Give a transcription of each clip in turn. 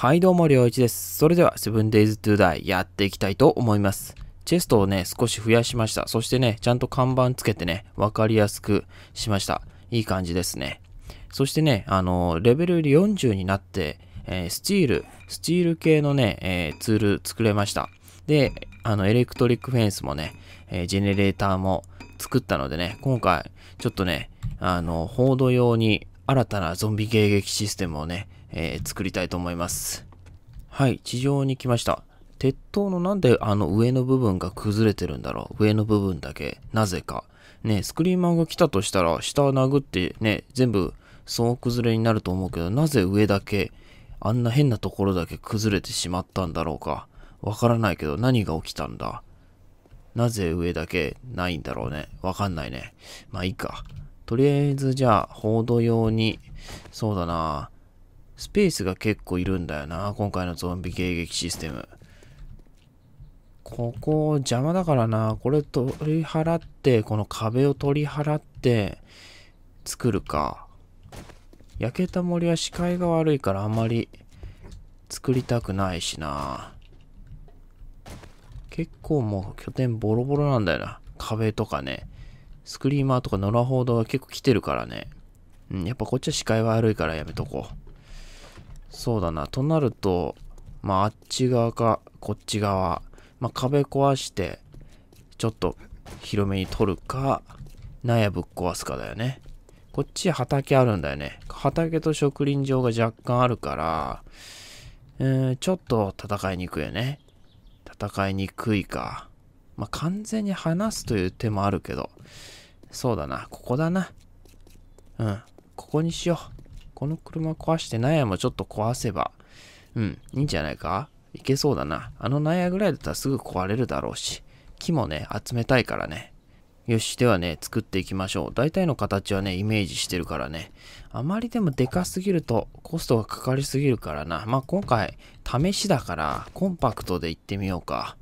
はい、どうも、りょういちです。それでは、7 days to die やっていきたいと思います。チェストをね、少し増やしました。そしてね、ちゃんと看板つけてね、わかりやすくしました。いい感じですね。そしてね、あのー、レベル40になって、えー、スチール、スチール系のね、えー、ツール作れました。で、あの、エレクトリックフェンスもね、えジェネレーターも作ったのでね、今回、ちょっとね、あの、報道用に新たなゾンビ迎撃システムをね、えー、作りたいと思います。はい、地上に来ました。鉄塔のなんであの上の部分が崩れてるんだろう上の部分だけ。なぜか。ね、スクリーマーが来たとしたら、下を殴ってね、全部総崩れになると思うけど、なぜ上だけ、あんな変なところだけ崩れてしまったんだろうか。わからないけど、何が起きたんだなぜ上だけないんだろうね。わかんないね。まあいいか。とりあえずじゃあ、報道用に、そうだなスペースが結構いるんだよな。今回のゾンビ迎撃システム。ここ邪魔だからな。これ取り払って、この壁を取り払って作るか。焼けた森は視界が悪いからあんまり作りたくないしな。結構もう拠点ボロボロなんだよな。壁とかね。スクリーマーとか野良報道が結構来てるからね。うん、やっぱこっちは視界悪いからやめとこう。そうだな。となると、まあ、あっち側か、こっち側。まあ、壁壊して、ちょっと広めに取るか、納屋ぶっ壊すかだよね。こっち畑あるんだよね。畑と植林場が若干あるから、えー、ちょっと戦いにくいよね。戦いにくいか。まあ、完全に離すという手もあるけど、そうだな。ここだな。うん。ここにしよう。この車壊して納屋もちょっと壊せば、うん、いいんじゃないかいけそうだな。あの納屋ぐらいだったらすぐ壊れるだろうし、木もね、集めたいからね。よし、ではね、作っていきましょう。大体の形はね、イメージしてるからね。あまりでもでかすぎると、コストがかかりすぎるからな。まあ、今回、試しだから、コンパクトで行ってみようか。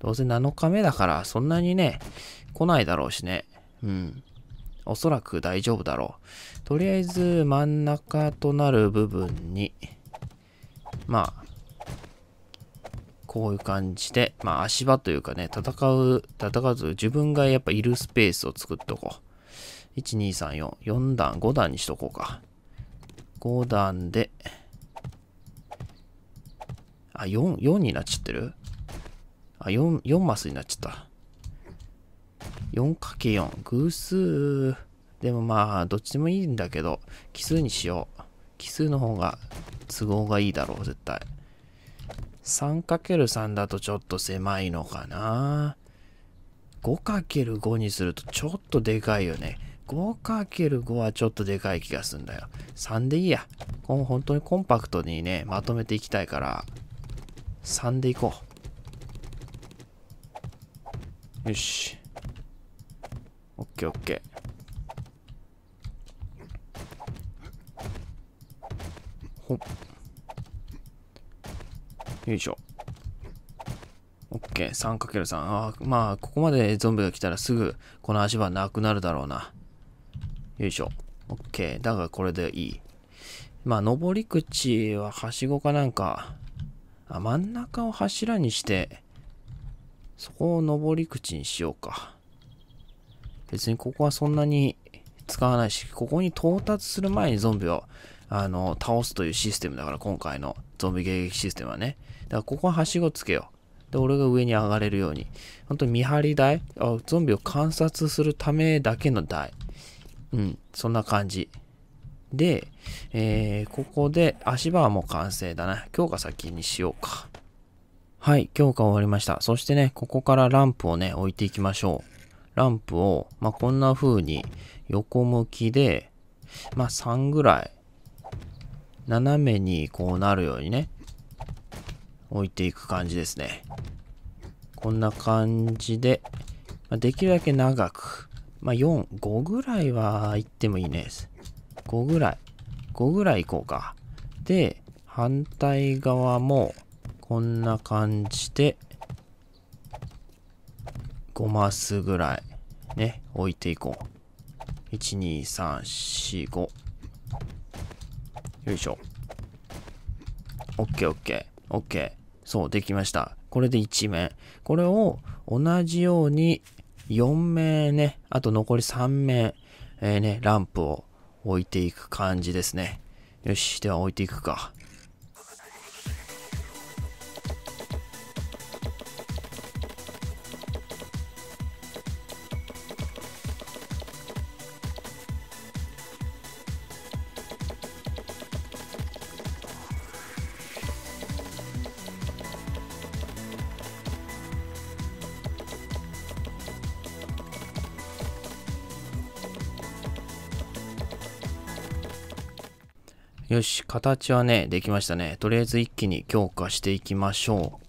どうせ7日目だから、そんなにね、来ないだろうしね。うん。おそらく大丈夫だろう。とりあえず真ん中となる部分に、まあ、こういう感じで、まあ足場というかね、戦う、戦わず自分がやっぱいるスペースを作っとこう。1、2、3、4、4段、5段にしとこうか。5段で、あ、4、4になっちゃってるあ、4、4マスになっちゃった。4×4。偶数。でもまあ、どっちでもいいんだけど、奇数にしよう。奇数の方が都合がいいだろう、絶対。3×3 だとちょっと狭いのかな。5×5 にするとちょっとでかいよね。5×5 はちょっとでかい気がすんだよ。3でいいや。後本当にコンパクトにね、まとめていきたいから、3でいこう。よし。オッケーオッケー。ほっよいしょ OK3×3 あまあここまでゾンビが来たらすぐこの足場なくなるだろうなよいしょ OK だがこれでいいまあ上り口ははしごかなんかあ真ん中を柱にしてそこを上り口にしようか別にここはそんなに使わないしここに到達する前にゾンビをあの、倒すというシステムだから、今回のゾンビ迎撃システムはね。だから、ここははしごつけよう。で、俺が上に上がれるように。本当に見張り台あゾンビを観察するためだけの台。うん、そんな感じ。で、えー、ここで足場はもう完成だな。強化先にしようか。はい、強化終わりました。そしてね、ここからランプをね、置いていきましょう。ランプを、まあ、こんな風に横向きで、まあ、3ぐらい斜めにこうなるようにね、置いていく感じですね。こんな感じで、まあ、できるだけ長く、まあ、4、5ぐらいは行ってもいいね。5ぐらい。5ぐらい行こうか。で、反対側も、こんな感じで、5マスぐらい、ね、置いていこう。1、2、3、4、5。よいしょ。OK、OK、OK。そう、できました。これで1面。これを同じように4面ね、あと残り3面、えー、ね、ランプを置いていく感じですね。よし、では置いていくか。よし、形はね、できましたね。とりあえず一気に強化していきましょう。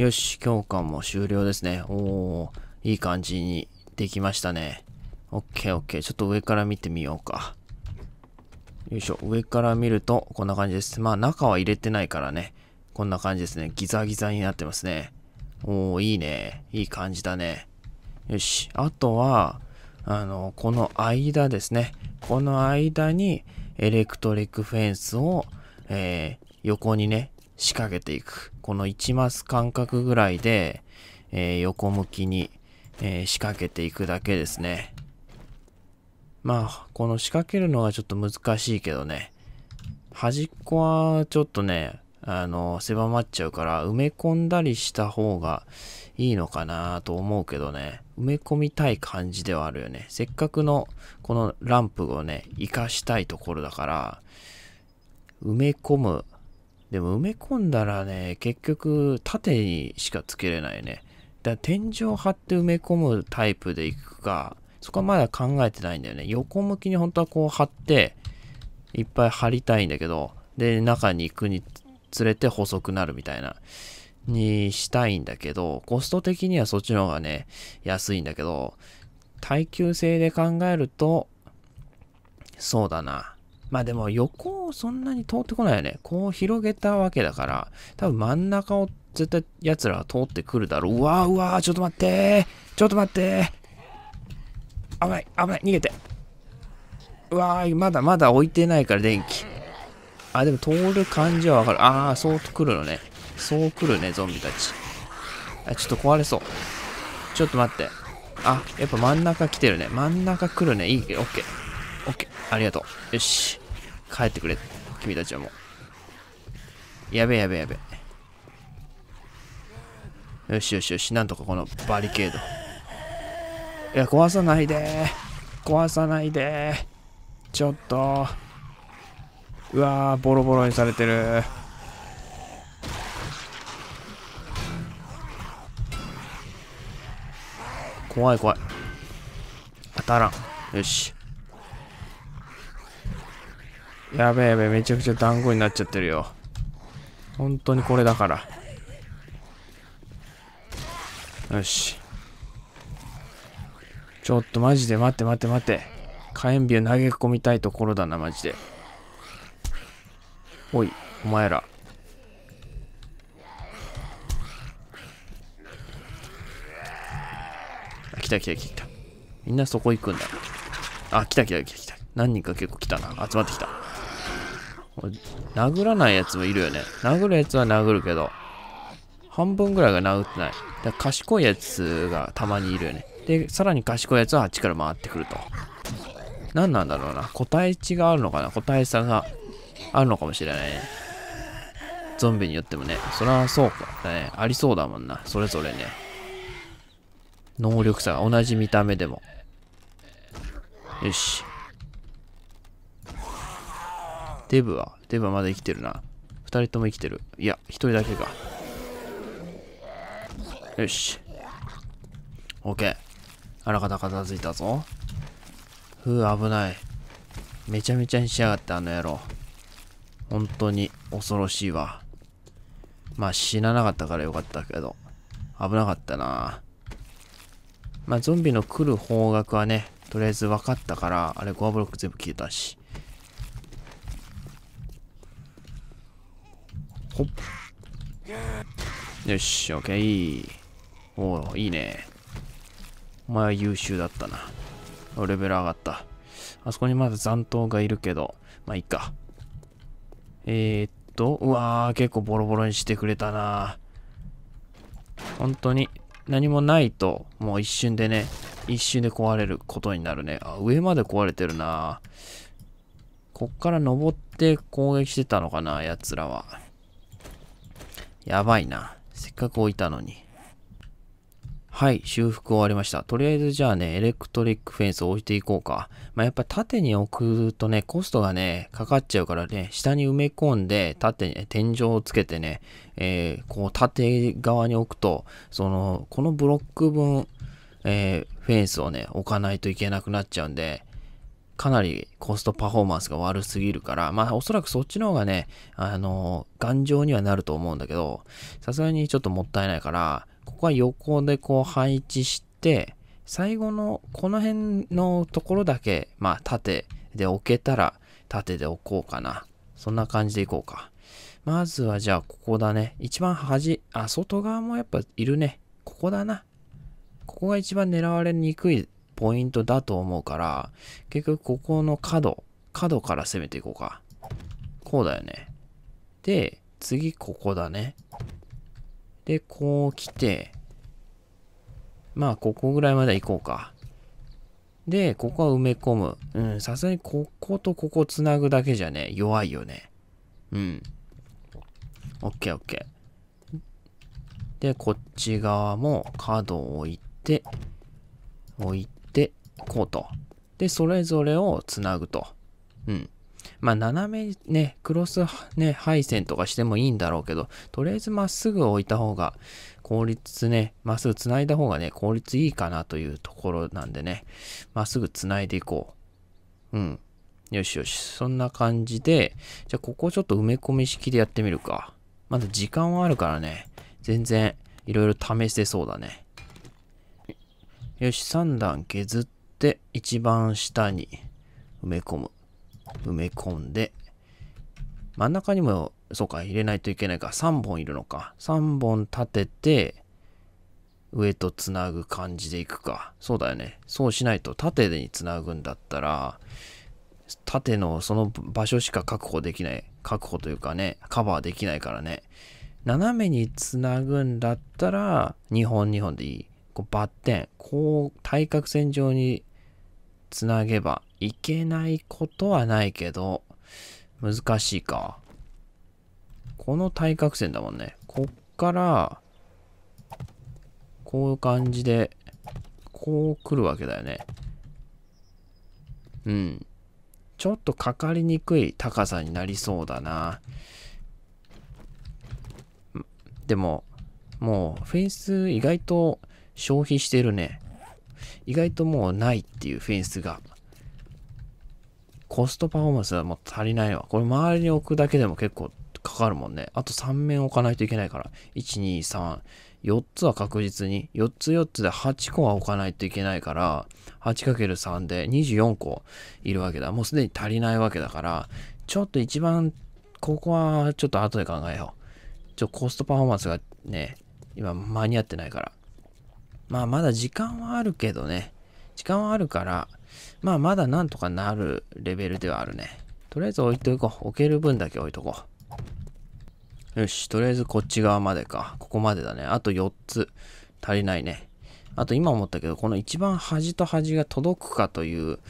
よし、教官も終了ですね。おー、いい感じにできましたね。オッケーオッケー。ちょっと上から見てみようか。よいしょ。上から見ると、こんな感じです。まあ、中は入れてないからね。こんな感じですね。ギザギザになってますね。おー、いいね。いい感じだね。よし。あとは、あの、この間ですね。この間に、エレクトリックフェンスを、えー、横にね、仕掛けていく。この1マス間隔ぐらいで、えー、横向きに、えー、仕掛けていくだけですね。まあ、この仕掛けるのはちょっと難しいけどね。端っこはちょっとね、あの、狭まっちゃうから、埋め込んだりした方がいいのかなと思うけどね。埋め込みたい感じではあるよね。せっかくのこのランプをね、活かしたいところだから、埋め込むでも埋め込んだらね、結局縦にしかつけれないね。だから天井張って埋め込むタイプでいくか、そこはまだ考えてないんだよね。横向きに本当はこう張って、いっぱい張りたいんだけど、で、中に行くにつれて細くなるみたいな、にしたいんだけど、コスト的にはそっちの方がね、安いんだけど、耐久性で考えると、そうだな。まあでも横をそんなに通ってこないよね。こう広げたわけだから、多分真ん中を絶対奴らは通ってくるだろう。うわうわちょっと待ってちょっと待って危ない、危ない、逃げて。うわまだまだ置いてないから電気。あ、でも通る感じはわかる。ああ、そう来るのね。そう来るね、ゾンビたち。あ、ちょっと壊れそう。ちょっと待って。あ、やっぱ真ん中来てるね。真ん中来るね。いい、オッケー。オッケー。ありがとう。よし。帰ってくれ君たちはもうやべやべやべよしよしよしなんとかこのバリケードいや壊さないで壊さないでちょっとうわボロボロにされてる怖い怖い当たらんよしやべえやべえ、めちゃくちゃ団子になっちゃってるよ。本当にこれだから。よし。ちょっとマジで待って待って待って。火炎瓶を投げ込みたいところだな、マジで。おい、お前ら。来た来た来た来た。みんなそこ行くんだ。あ、来た来た来た来た。何人か結構来たな。集まってきた。殴らないやつもいるよね。殴るやつは殴るけど、半分ぐらいが殴ってない。だ賢いやつがたまにいるよね。で、さらに賢いやつはあっちから回ってくると。何なんだろうな。個体値があるのかな個体差があるのかもしれないね。ゾンビによってもね。そりゃそうか。ね。ありそうだもんな。それぞれね。能力差が同じ見た目でも。よし。デブはデブはまだ生きてるな。二人とも生きてる。いや、一人だけか。よし。OK。あらかた片付いたぞ。ふう、危ない。めちゃめちゃにしやがって、あの野郎。本当に恐ろしいわ。まあ、死ななかったからよかったけど。危なかったな。まあ、ゾンビの来る方角はね、とりあえず分かったから、あれ、ゴアブロック全部消えたし。ほっ。よし、オッケー。おお、いいね。お前は優秀だったな。レベル上がった。あそこにまだ残党がいるけど、まあいいか。えー、っと、うわー、結構ボロボロにしてくれたな。本当に、何もないと、もう一瞬でね、一瞬で壊れることになるね。あ、上まで壊れてるな。こっから登って攻撃してたのかな、奴らは。やばいな。せっかく置いたのに。はい、修復終わりました。とりあえずじゃあね、エレクトリックフェンスを置いていこうか。まあ、やっぱ縦に置くとね、コストがね、かかっちゃうからね、下に埋め込んで、縦に、天井をつけてね、えー、こう縦側に置くと、その、このブロック分、えー、フェンスをね、置かないといけなくなっちゃうんで、かなりコストパフォーマンスが悪すぎるから、まあおそらくそっちの方がね、あの、頑丈にはなると思うんだけど、さすがにちょっともったいないから、ここは横でこう配置して、最後のこの辺のところだけ、まあ縦で置けたら縦で置こうかな。そんな感じでいこうか。まずはじゃあここだね。一番端、あ、外側もやっぱいるね。ここだな。ここが一番狙われにくいポイントだと思うから、結局ここの角、角から攻めていこうか。こうだよね。で、次ここだね。で、こう来て、まあ、ここぐらいまで行こうか。で、ここは埋め込む。うん、さすがにこことここつなぐだけじゃね、弱いよね。うん。オッケーオッケー。で、こっち側も角を置いて、置いコート。で、それぞれをつなぐと。うん。まあ、斜めね、クロスね、配線とかしてもいいんだろうけど、とりあえずまっすぐ置いた方が、効率ね、まっすぐ繋いだ方がね、効率いいかなというところなんでね、まっすぐつないでいこう。うん。よしよし。そんな感じで、じゃあここちょっと埋め込み式でやってみるか。まだ時間はあるからね、全然いろいろ試せそうだね。よし、3段削って、、一番下に埋め込む。埋め込んで、真ん中にも、そうか、入れないといけないか。3本いるのか。3本立てて、上とつなぐ感じでいくか。そうだよね。そうしないと、縦につなぐんだったら、縦のその場所しか確保できない。確保というかね、カバーできないからね。斜めにつなぐんだったら、2本2本でいい。こうバッテン、こう対角線上につなげばいけないことはないけど、難しいか。この対角線だもんね。こっから、こういう感じで、こう来るわけだよね。うん。ちょっとかかりにくい高さになりそうだな。でも、もうフェイス意外と消費してるね。意外ともうないっていうフェンスが。コストパフォーマンスはもう足りないわ。これ周りに置くだけでも結構かかるもんね。あと3面置かないといけないから。1、2、3。4つは確実に。4つ4つで8個は置かないといけないから、8×3 で24個いるわけだ。もうすでに足りないわけだから、ちょっと一番、ここはちょっと後で考えよう。ちょ、コストパフォーマンスがね、今間に合ってないから。まあまだ時間はあるけどね。時間はあるから、まあまだなんとかなるレベルではあるね。とりあえず置いとこう。置ける分だけ置いとこう。よし、とりあえずこっち側までか。ここまでだね。あと4つ。足りないね。あと今思ったけど、この一番端と端が届くかという、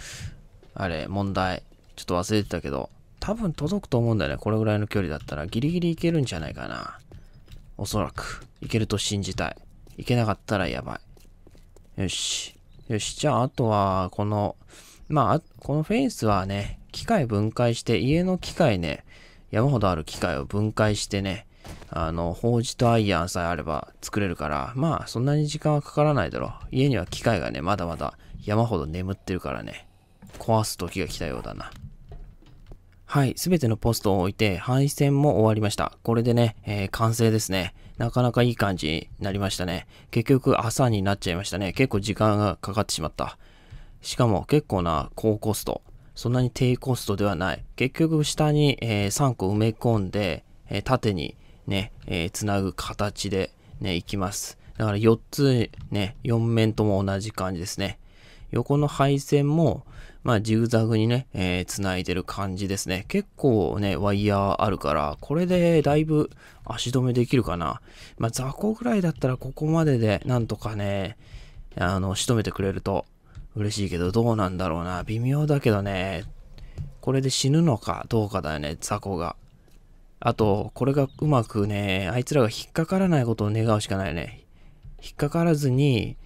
あれ、問題。ちょっと忘れてたけど、多分届くと思うんだよね。これぐらいの距離だったら。ギリギリいけるんじゃないかな。おそらく。いけると信じたい。いけなかったらやばい。よし。よし。じゃあ、あとは、この、まあ、このフェンスはね、機械分解して、家の機械ね、山ほどある機械を分解してね、あの、法事とアイアンさえあれば作れるから、まあ、そんなに時間はかからないだろう。家には機械がね、まだまだ山ほど眠ってるからね、壊す時が来たようだな。はい、すべてのポストを置いて、配線も終わりました。これでね、えー、完成ですね。なかなかいい感じになりましたね。結局朝になっちゃいましたね。結構時間がかかってしまった。しかも結構な高コスト。そんなに低コストではない。結局下に、え3個埋め込んで、え縦にね、えー、ぐ形でね、いきます。だから4つね、4面とも同じ感じですね。横の配線も、まあ、ジグザグにね、えー、繋いでる感じですね。結構ね、ワイヤーあるから、これでだいぶ足止めできるかな。まあ、雑魚ぐらいだったらここまでで、なんとかね、あの、仕留めてくれると嬉しいけど、どうなんだろうな。微妙だけどね、これで死ぬのかどうかだよね、雑魚が。あと、これがうまくね、あいつらが引っかからないことを願うしかないね。引っかからずに、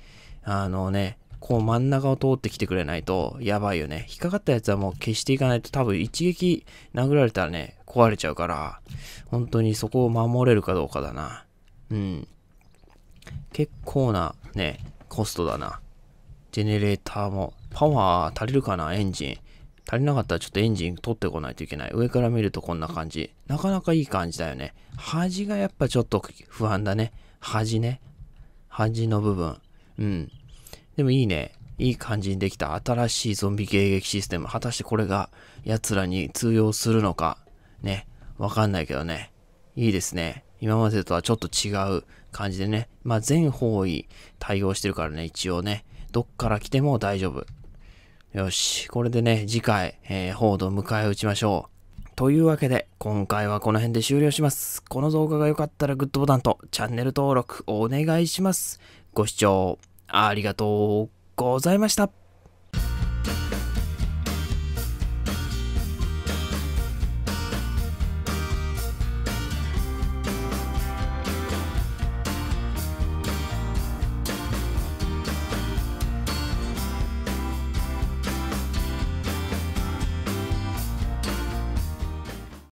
あのね、こう真ん中を通ってきてくれないとやばいよね。引っかかったやつはもう消していかないと多分一撃殴られたらね、壊れちゃうから、本当にそこを守れるかどうかだな。うん。結構なね、コストだな。ジェネレーターも。パワー足りるかなエンジン。足りなかったらちょっとエンジン取ってこないといけない。上から見るとこんな感じ。なかなかいい感じだよね。端がやっぱちょっと不安だね。端ね。端の部分。うん。でもいいね。いい感じにできた新しいゾンビ迎撃システム。果たしてこれが奴らに通用するのか。ね。わかんないけどね。いいですね。今までとはちょっと違う感じでね。まあ、全方位対応してるからね、一応ね。どっから来ても大丈夫。よし。これでね、次回、えー、報道を迎え撃ちましょう。というわけで、今回はこの辺で終了します。この動画が良かったらグッドボタンとチャンネル登録お願いします。ご視聴。ありがとうございました。